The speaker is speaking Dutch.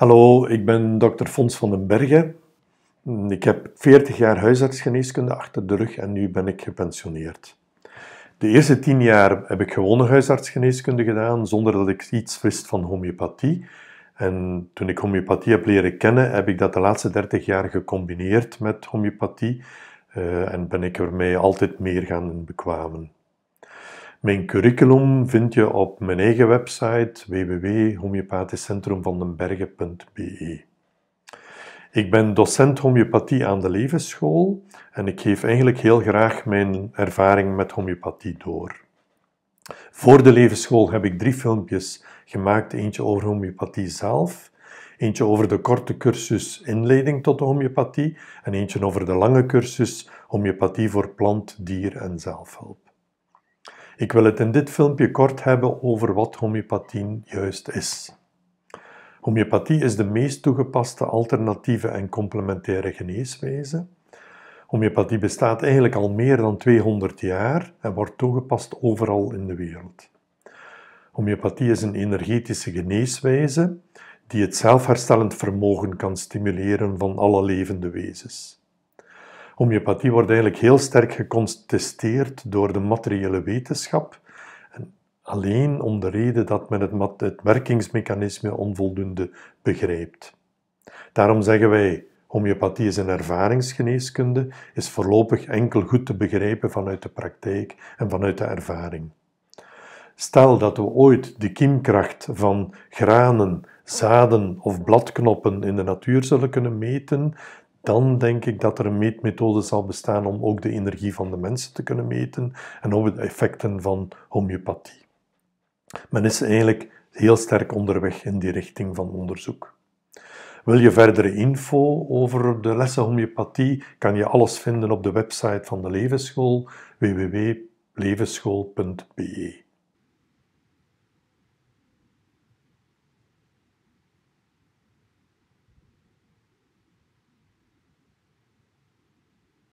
Hallo, ik ben dokter Fons van den Bergen. Mm, ik heb 40 jaar huisartsgeneeskunde achter de rug en nu ben ik gepensioneerd. De eerste 10 jaar heb ik gewone huisartsgeneeskunde gedaan zonder dat ik iets wist van homeopathie. En toen ik homeopathie heb leren kennen, heb ik dat de laatste 30 jaar gecombineerd met homeopathie eh, en ben ik ermee altijd meer gaan bekwamen. Mijn curriculum vind je op mijn eigen website www.homeopathischcentrumvandenbergen.be. Ik ben docent homeopathie aan de Levensschool en ik geef eigenlijk heel graag mijn ervaring met homeopathie door. Voor de Levensschool heb ik drie filmpjes gemaakt: eentje over homeopathie zelf, eentje over de korte cursus Inleiding tot de homeopathie en eentje over de lange cursus Homeopathie voor plant, dier en zelfhulp. Ik wil het in dit filmpje kort hebben over wat homeopathie juist is. Homeopathie is de meest toegepaste alternatieve en complementaire geneeswijze. Homeopathie bestaat eigenlijk al meer dan 200 jaar en wordt toegepast overal in de wereld. Homeopathie is een energetische geneeswijze die het zelfherstellend vermogen kan stimuleren van alle levende wezens. Homeopathie wordt eigenlijk heel sterk gecontesteerd door de materiële wetenschap. En alleen om de reden dat men het, het werkingsmechanisme onvoldoende begrijpt. Daarom zeggen wij, homeopathie is een ervaringsgeneeskunde, is voorlopig enkel goed te begrijpen vanuit de praktijk en vanuit de ervaring. Stel dat we ooit de kiemkracht van granen, zaden of bladknoppen in de natuur zullen kunnen meten, dan denk ik dat er een meetmethode zal bestaan om ook de energie van de mensen te kunnen meten en ook de effecten van homeopathie. Men is eigenlijk heel sterk onderweg in die richting van onderzoek. Wil je verdere info over de lessen homeopathie, kan je alles vinden op de website van de Levensschool www.levensschool.be.